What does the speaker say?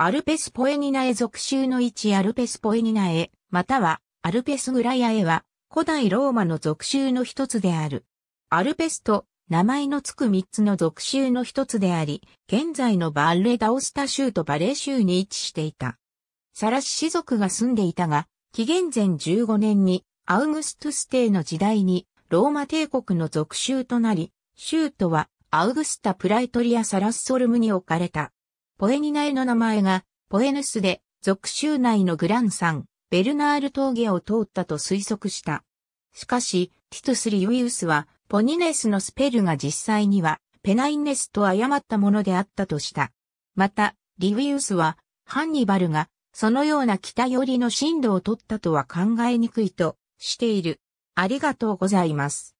アルペスポエニナエ属州の一アルペスポエニナエ、またはアルペスグラヤエは古代ローマの属州の一つである。アルペスと名前のつく三つの属州の一つであり、現在のバーレ・ダオスタ州とバレー州に位置していた。サラシ氏族が住んでいたが、紀元前15年にアウグストゥス帝の時代にローマ帝国の属州となり、州都はアウグスタ・プライトリア・サラッソルムに置かれた。ポエニナエの名前が、ポエヌスで、属州内のグランン、ベルナール峠を通ったと推測した。しかし、ティトス・リウィウスは、ポニネスのスペルが実際には、ペナイネスと誤ったものであったとした。また、リウィウスは、ハンニバルが、そのような北寄りの進路を取ったとは考えにくいと、している。ありがとうございます。